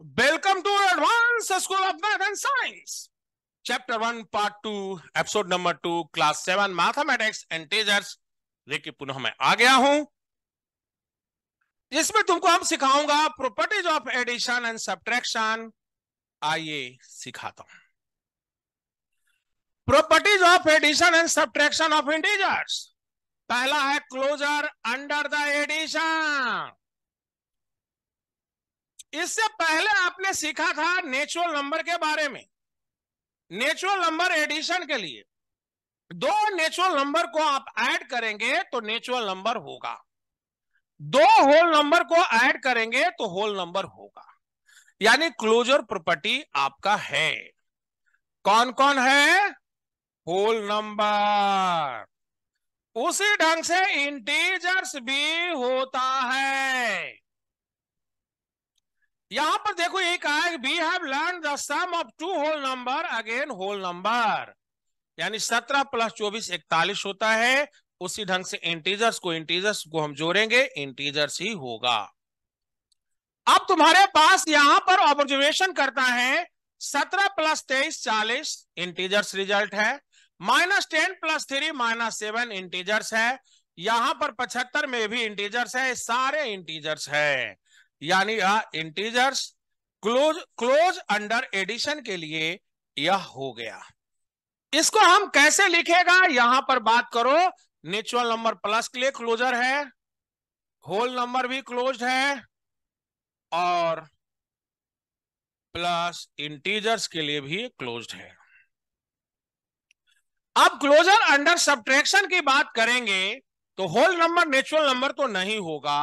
Welcome to advance school of math and science chapter one part two episode number two class seven mathematics and teasers लेके पुनः मैं आ गया हूं इसमें तुमको हम सिखाऊंगा properties of addition and subtraction आइए सिखाता हूं properties of addition and subtraction of integers पहला है क्लोजर अंडर द एडिशन इससे पहले आपने सीखा था नेचुरल नंबर के बारे में नेचुरल नंबर एडिशन के लिए दो नेचुरल नंबर को आप ऐड करेंगे तो नेचुरल नंबर होगा दो होल नंबर को ऐड करेंगे तो होल नंबर होगा यानी क्लोजर प्रॉपर्टी आपका है कौन कौन है होल नंबर उसी ढंग से इंटीजर्स भी होता है यहां पर देखो यही कहा है we have learn the sum of two whole number again whole number यानी सत्रह प्लस चौबीस इकतालीस होता है उसी ढंग से इंटीजर्स को इंटीजर्स को हम जोड़ेंगे इंटीजर्स ही होगा अब तुम्हारे पास यहां पर ऑब्जर्वेशन करता है सत्रह प्लस तेईस चालीस इंटीजर्स रिजल्ट है minus ten plus three minus seven integers है यहां पर पचहत्तर में भी इंटीजर्स है सारे इंटीजर्स है यानी यह integers close close under addition के लिए यह हो गया इसको हम कैसे लिखेगा यहां पर बात करो नेचुरल नंबर प्लस के लिए क्लोजर है होल नंबर भी क्लोज है और प्लस इंटीजर्स के लिए भी क्लोज है अब क्लोजर अंडर सब्ट्रैक्शन की बात करेंगे तो होल नंबर नेचुरल नंबर तो नहीं होगा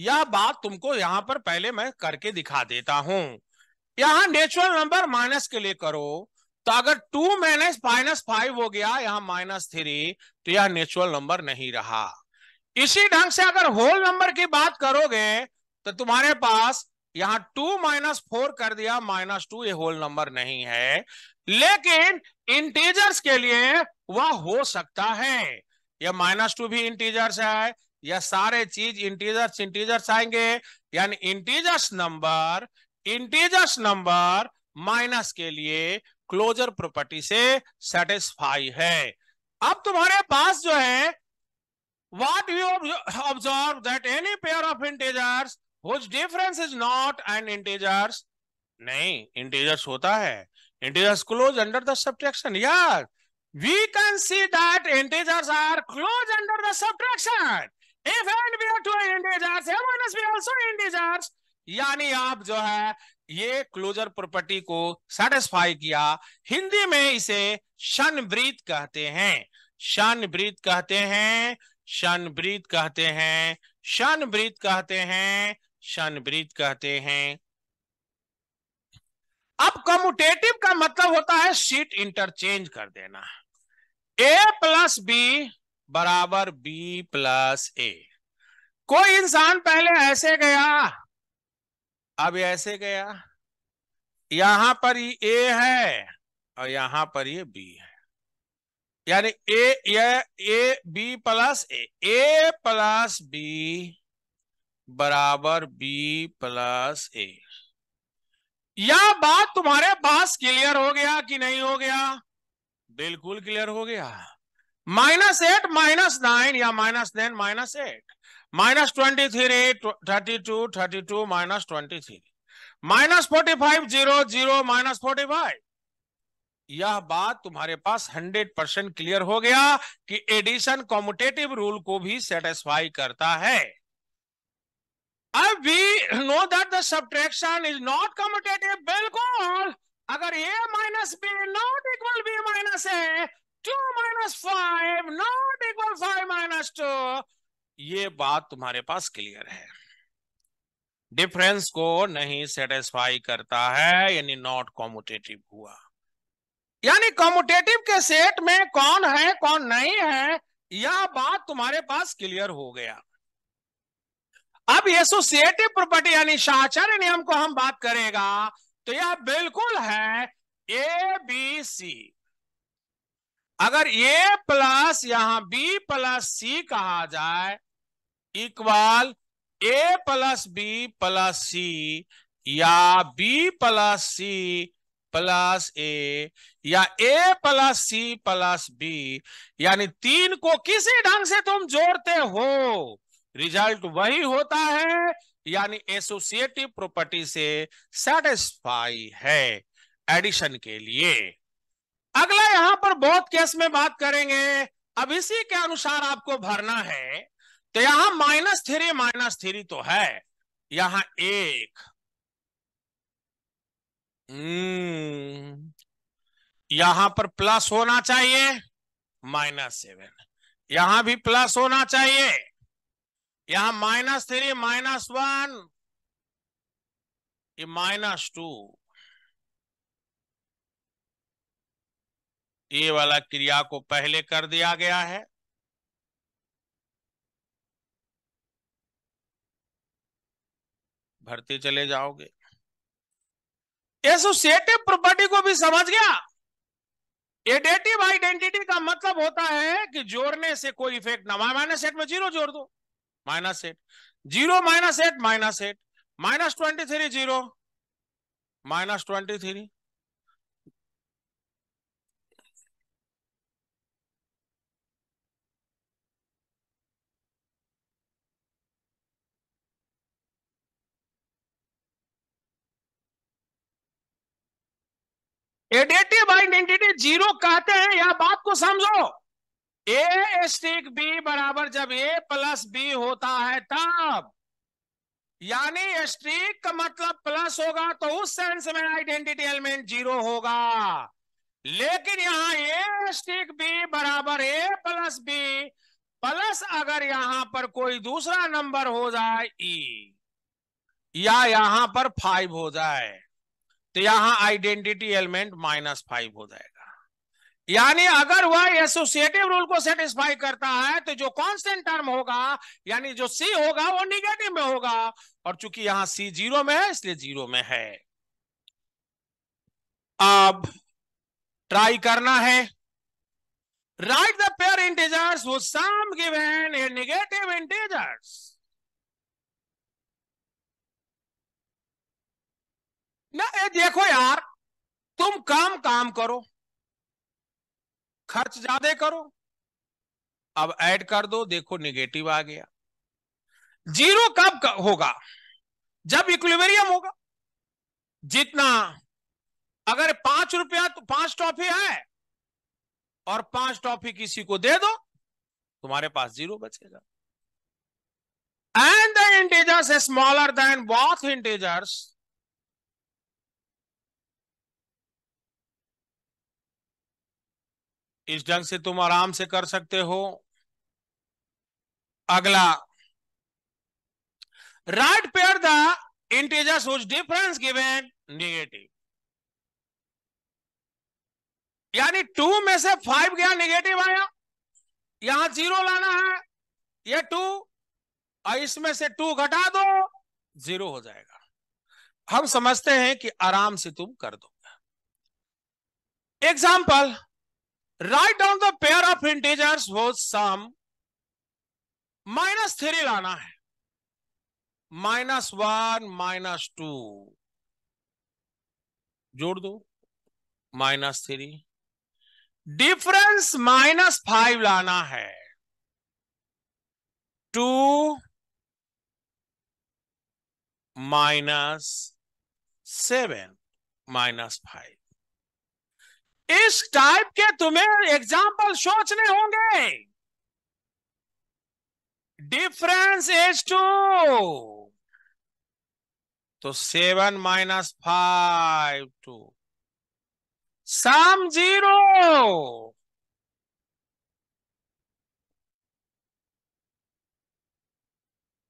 यह बात तुमको यहां पर पहले मैं करके दिखा देता हूं यहां नेचुरल नंबर माइनस के लिए करो तो अगर टू माइनस माइनस फाइव हो गया यहाँ माइनस थ्री तो यह नेचुरल नंबर नहीं रहा इसी ढंग से अगर होल नंबर की बात करोगे तो तुम्हारे पास यहाँ टू माइनस फोर कर दिया माइनस टू ये होल नंबर नहीं है लेकिन इंटीजर्स के लिए वह हो सकता है यह माइनस टू भी इंटीजर्स है यह सारे चीज इंटीजर्स इंटीजर्स आएंगे यानी integers number integers number minus के लिए क्लोजर प्रॉपर्टी से सेटिस्फाई है अब तुम्हारे पास जो है what you observe that any pair of integers whose difference is not an integers नहीं इंटीजर्स होता है integers close under the subtraction यार we can see that integers are close under the subtraction if and we are two integers minus we also integers यानी आप जो है ये closure property को सेटिस्फाई किया हिंदी में इसे शनब्रीत कहते हैं शनब्रीत कहते हैं शनब्रीत कहते हैं शन ब्रीत कहते हैं शन ब्रीत कहते हैं अब कम्यूटेटिव का मतलब होता है सीट इंटरचेंज कर देना ए प्लस बी बराबर बी प्लस ए कोई इंसान पहले ऐसे गया अब ऐसे गया यहां पर ये ए है और यहां पर ये बी है यानी ए ये A B plus A A plus B बराबर बी प्लस ए यह बात तुम्हारे पास क्लियर हो गया कि नहीं हो गया बिल्कुल क्लियर हो गया माइनस एट माइनस नाइन या minus nine minus eight minus twenty three thirty two thirty two minus twenty three minus forty five zero zero minus forty five यह बात तुम्हारे पास हंड्रेड परसेंट क्लियर हो गया कि एडिशन कॉम्पिटेटिव रूल को भी satisfy करता है अब we know that the subtraction is not competitive बिल्कुल अगर A minus B not equal B minus A two minus five not equal five minus two ये बात तुम्हारे पास क्लियर है डिफरेंस को नहीं सेटिस्फाई करता है यानी नॉट कॉमुटेटिव हुआ यानी कॉमुटेटिव के सेट में कौन है कौन नहीं है यह बात तुम्हारे पास क्लियर हो गया अब एसोसिएटिव प्रॉपर्टी यानी साचर्य नियम को हम बात करेगा तो यह बिल्कुल है ए बी सी अगर ए प्लस यहां बी प्लस सी कहा जाए equal A plus B plus C या B plus C plus A या A plus C plus B यानी तीन को किसी ढंग से तुम जोड़ते हो रिजल्ट वही होता है यानी एसोसिएटिव प्रॉपर्टी से सेटिस्फाई है एडिशन के लिए अगला यहां पर बहुत केस में बात करेंगे अब इसी के अनुसार आपको भरना है तो यहां माइनस थ्री माइनस थ्री तो है यहां एक हम्म। यहां पर प्लस होना चाहिए माइनस सेवन यहां भी प्लस होना चाहिए यहां माइनस थ्री माइनस वन ये माइनस टू ए वाला क्रिया को पहले कर दिया गया है भरते चले जाओगे एसोसिएटिव प्रॉपर्टी को भी समझ गया एडेटिव आइडेंटिटी का मतलब होता है कि जोड़ने से कोई इफेक्ट ना माइनस एट में जीरो जोड़ दो minus eight zero minus eight minus eight minus twenty three zero minus twenty three additive identity zero कहते हैं यह बात को समझो ए स्टिक बी बराबर जब ए प्लस बी होता है तब यानी स्ट्रीक का मतलब प्लस होगा तो उस सेंस में आइडेंटिटी एलिमेंट जीरो होगा लेकिन यहां ए स्टिक बी बराबर ए प्लस बी प्लस अगर यहां पर कोई दूसरा नंबर हो जाए ई e, या यहां पर फाइव हो जाए तो यहां आइडेंटिटी एलिमेंट माइनस फाइव हो जाएगा यानी अगर वह एसोसिएटिव रूल को सेटिस्फाई करता है तो जो कांस्टेंट टर्म होगा यानी जो सी होगा वो निगेटिव में होगा और चूंकि यहां सी जीरो में है इसलिए जीरो में है अब ट्राई करना है राइट द पेयर इंटीजर्स वो sum given a negative integers देखो यार तुम काम काम करो खर्च ज्यादा करो अब ऐड कर दो देखो निगेटिव आ गया जीरो कब होगा जब इक्विलिब्रियम होगा जितना अगर पांच रुपया तो पांच टॉफी है और पांच टॉफी किसी को दे दो तुम्हारे पास जीरो बचेगा and the integers smaller than both integers इस ढंग से तुम आराम से कर सकते हो अगला right pair the integers whose difference given negative यानी टू में से फाइव गया नेगेटिव आया यहां जीरो लाना है ये टू और इसमें से टू घटा दो जीरो हो जाएगा हम समझते हैं कि आराम से तुम कर दोगे example write down the pair of integers वो सम माइनस थ्री लाना है माइनस वन माइनस टू जोड़ दो minus three difference minus five लाना है two minus seven minus five इस टाइप के तुम्हें एग्जाम्पल सोचने होंगे डिफरेंस इज टू तो seven minus five two sum zero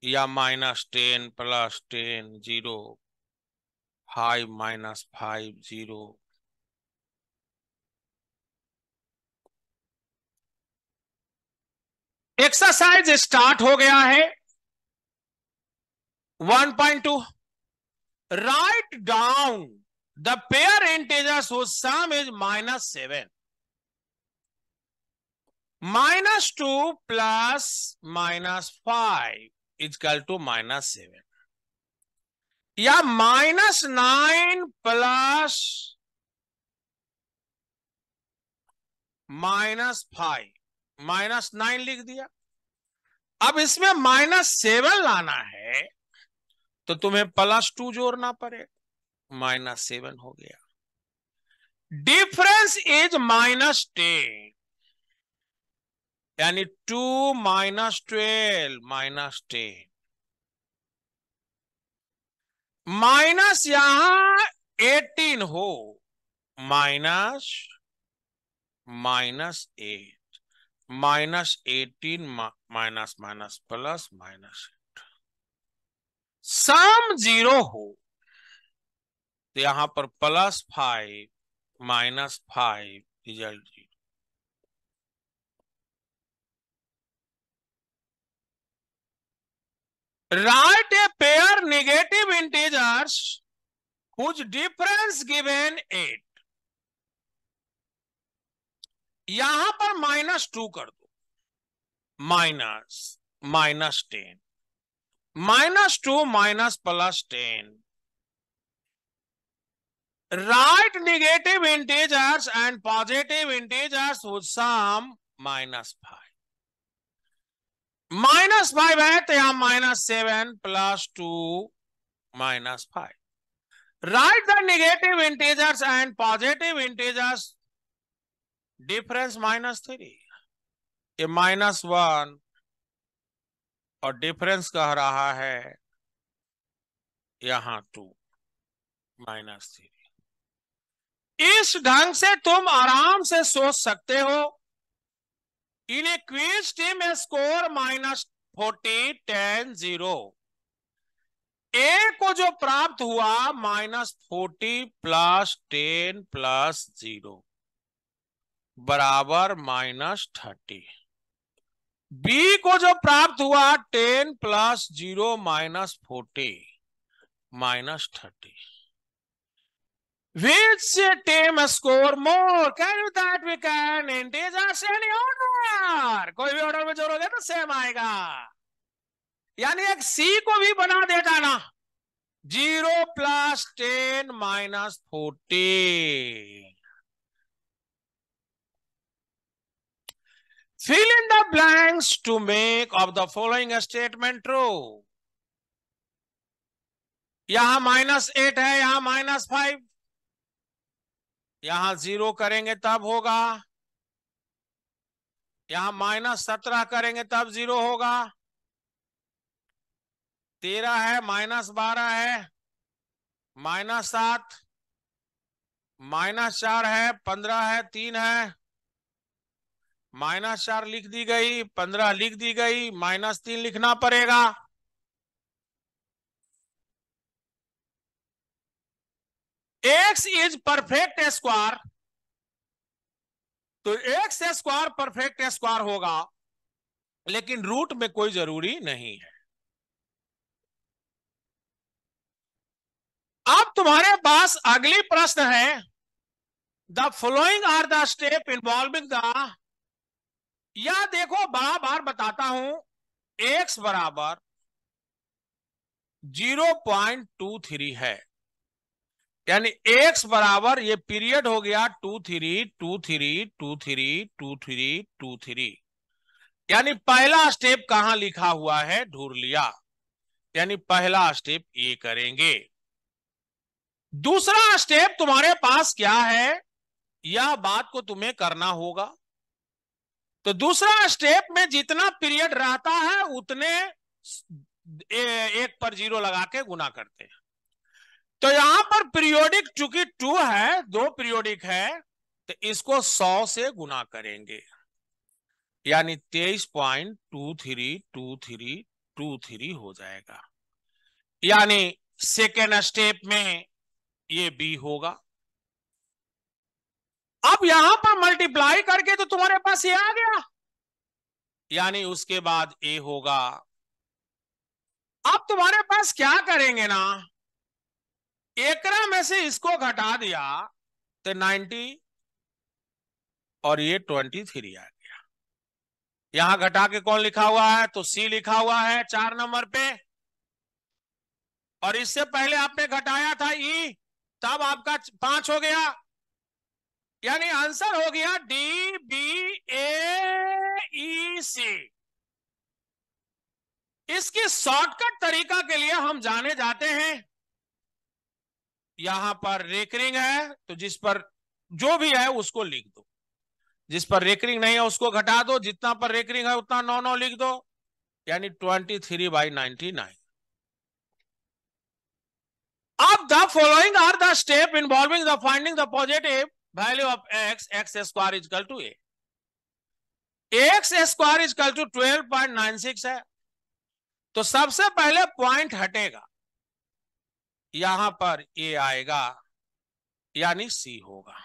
या minus ten plus ten zero five minus five zero exercise start हो गया है 1.2 write down the pair integers whose sum is minus seven minus two plus minus five is equal two minus seven या minus nine plus minus five minus nine लिख दिया अब इसमें minus seven लाना है तो तुम्हें प्लस टू जोड़ना पड़ेगा माइनस सेवन हो गया डिफरेंस इज माइनस टेन यानी two minus twelve minus ten minus यहां एटीन हो minus minus eight minus eighteen minus minus plus minus eight sum zero हो तो यहां पर plus five minus five result zero right a pair negative integers whose difference given eight यहां पर minus two कर दो minus minus ten minus two minus plus ten right negative integers and positive integers would some minus five minus five है तो यहां minus seven plus two minus five right the negative integers and positive integers difference minus three ये minus one और difference कह रहा है यहां to minus three इस ढंग से तुम आराम से सोच सकते हो in a quiz team score minus forty ten zero A को जो प्राप्त हुआ minus forty plus ten plus zero बराबर माइनस थर्टी बी को जो प्राप्त हुआ ten plus zero minus forty minus thirty which score more can you that we can integers any order कोई भी ऑर्डर में जोड़ोगे तो सेम आएगा यानी एक सी को भी बना देगा ना zero plus ten minus forty fill in the blanks to make of the following statement true यहां माइनस एट है यहां माइनस फाइव यहां जीरो करेंगे तब होगा यहां माइनस सत्रह करेंगे तब जीरो होगा तेरह है माइनस बारह है माइनस सात माइनस चार है पंद्रह है तीन है माइनस चार लिख दी गई पंद्रह लिख दी गई माइनस तीन लिखना पड़ेगा एक्स इज परफेक्ट स्क्वायर तो एक्स स्क्वायर परफेक्ट स्क्वायर होगा लेकिन रूट में कोई जरूरी नहीं है अब तुम्हारे पास अगली प्रश्न है the following are the step involving the या देखो बार बार बताता हूं एक्स बराबर जीरो पॉइंट टू थ्री है यानी x बराबर ये पीरियड हो गया two three two three two three two three two three यानी पहला स्टेप कहां लिखा हुआ है ढूंढ लिया यानी पहला स्टेप ये करेंगे दूसरा स्टेप तुम्हारे पास क्या है यह बात को तुम्हें करना होगा तो दूसरा स्टेप में जितना पीरियड रहता है उतने एक पर जीरो लगा के गुना करते हैं तो यहां पर पीरियोडिक चूंकि टू है दो पीरियोडिक है तो इसको सौ से गुना करेंगे यानी तेईस point two three two three two three हो जाएगा यानी सेकेंड स्टेप में ये बी होगा अब यहां पर मल्टीप्लाई करके तो तुम्हारे पास ये आ गया यानी उसके बाद ए होगा अब तुम्हारे पास क्या करेंगे ना एकरा में से इसको घटा दिया तो 90 और ये 23 आ गया यहां घटा के कौन लिखा हुआ है तो सी लिखा हुआ है चार नंबर पे और इससे पहले आपने घटाया था ई e, तब आपका पांच हो गया यानी आंसर हो गया डी बी ए सी इसकी शॉर्टकट तरीका के लिए हम जाने जाते हैं यहां पर रेकरिंग है तो जिस पर जो भी है उसको लिख दो जिस पर रेकरिंग नहीं है उसको घटा दो जितना पर रेकरिंग है उतना नौ नौ लिख दो यानी twenty three by ninety nine अब the following are the step involving the finding the positive value of X X square is equal two to X square is two twelve point nine six है तो सबसे पहले point हटेगा यहां पर ए आएगा यानी सी होगा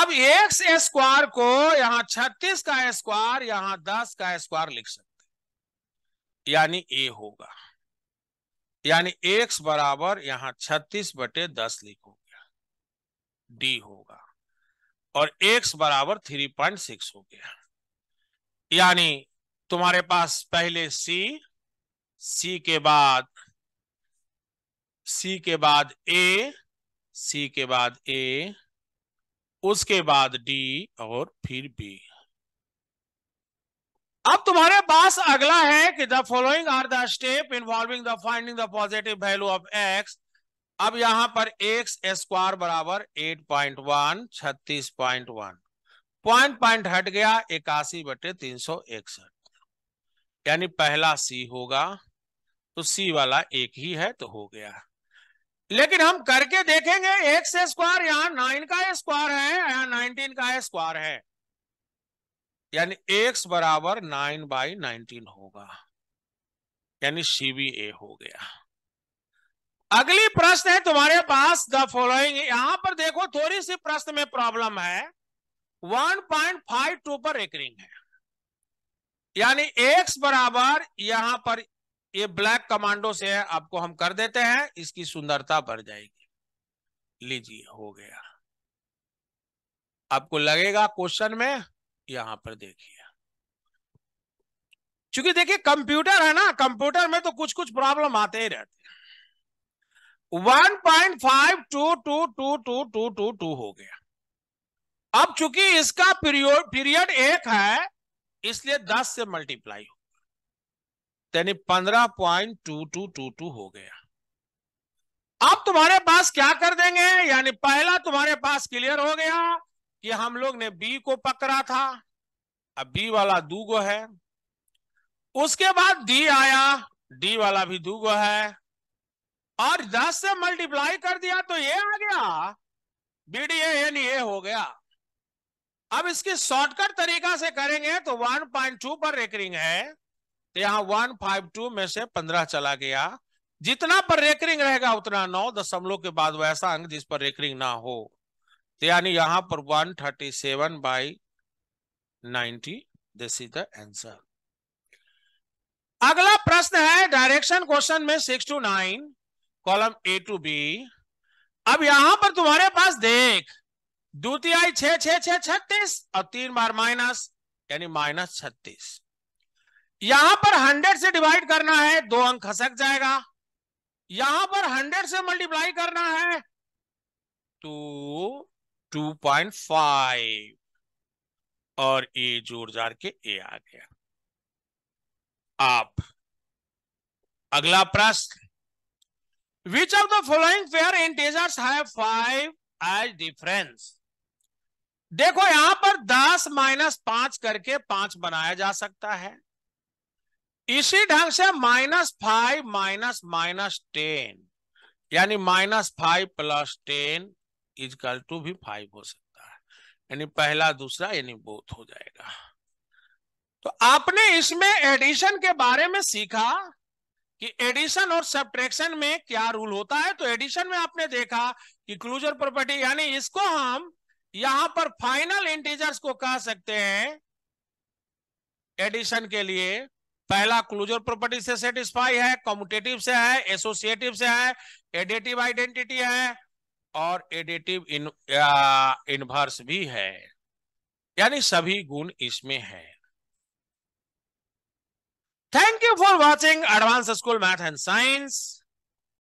अब एक्स स्क्वायर को यहां छत्तीस का स्क्वायर यहां दस का स्क्वायर लिख सकते यानी ए होगा यानी एक्स बराबर यहां छत्तीस बटे दस लिखो डी होगा और एक्स बराबर थ्री पॉइंट सिक्स हो गया यानी तुम्हारे पास पहले सी सी के बाद सी के बाद ए सी के बाद ए उसके बाद डी और फिर बी अब तुम्हारे पास अगला है कि the following are the step involving the finding the positive value of X अब यहां पर एक्स स्क्वायर बराबर एट पॉइंट वन छत्तीस पॉइंट वन पॉइंट पॉइंट हट गया इक्यासी बटे तीन सौ इकसठ यानी पहला सी होगा तो सी वाला एक ही है तो हो गया लेकिन हम करके देखेंगे एक्स स्क्वायर यहां नाइन का स्क्वायर है यहां नाइनटीन का स्क्वायर है यानी एक्स बराबर नाइन बाई नाइनटीन होगा यानी सी बी ए हो गया अगली प्रश्न है तुम्हारे पास द फॉलोइंग यहां पर देखो थोड़ी सी प्रश्न में प्रॉब्लम है 1.52 टू पर रिंग है यानी x बराबर यहां पर ये ब्लैक कमांडो से है आपको हम कर देते हैं इसकी सुंदरता बढ़ जाएगी लीजिए हो गया आपको लगेगा क्वेश्चन में यहां पर देखिए क्योंकि देखिए कंप्यूटर है ना कंप्यूटर में तो कुछ कुछ प्रॉब्लम आते ही रहते हैं टू हो गया अब चूंकि इसका पीरियड पीरियड एक है इसलिए 10 से मल्टीप्लाई होगा यानी 15.2222 हो गया अब तुम्हारे पास क्या कर देंगे यानी पहला तुम्हारे पास क्लियर हो गया कि हम लोग ने बी को पकड़ा था अब बी वाला दू गो है उसके बाद डी आया डी वाला भी दू गो है और दस से मल्टीप्लाई कर दिया तो ये आ गया बी डी एन ए हो गया अब इसकी शॉर्टकट तरीका से करेंगे तो 1.2 पर रेकरिंग है तो यहां 152 में से 15 चला गया जितना पर रेकरिंग रहेगा उतना नौ दशमलव के बाद वैसा अंक जिस पर रेकरिंग ना हो तो यानी यहां पर 137 thirty seven by ninety this is the answer अगला प्रश्न है डायरेक्शन क्वेश्चन में six two nine column A to B अब यहां पर तुम्हारे पास देख द्वितीय आई छह छत्तीस और तीन बार माइनस यानी माइनस छत्तीस यहां पर हंड्रेड से डिवाइड करना है दो अंक खसक जाएगा यहां पर हंड्रेड से मल्टीप्लाई करना है टू टू पॉइंट फाइव और ए जोड़ जार के ए आ गया आप अगला प्रश्न Which of the following pair integers have five as difference? देखो यहां पर दस माइनस पांच करके पांच बनाया जा सकता है इसी ढंग से minus five minus minus ten यानी minus five plus ten is equal two भी फाइव हो सकता है यानी पहला दूसरा यानी बोथ हो जाएगा तो आपने इसमें एडिशन के बारे में सीखा कि एडिशन और सब्ट्रैक्शन में क्या रूल होता है तो एडिशन में आपने देखा कि क्लूजर प्रॉपर्टी यानी इसको हम यहां पर फाइनल इंटीजर्स को कह सकते हैं एडिशन के लिए पहला क्लूजर प्रॉपर्टी से सेटिस्फाई है कॉम्पिटेटिव से है एसोसिएटिव से है एडेटिव आइडेंटिटी है और एडेटिव इन, इनवर्स भी है यानी सभी गुण इसमें है Thank you for watching Advanced School Math and Science.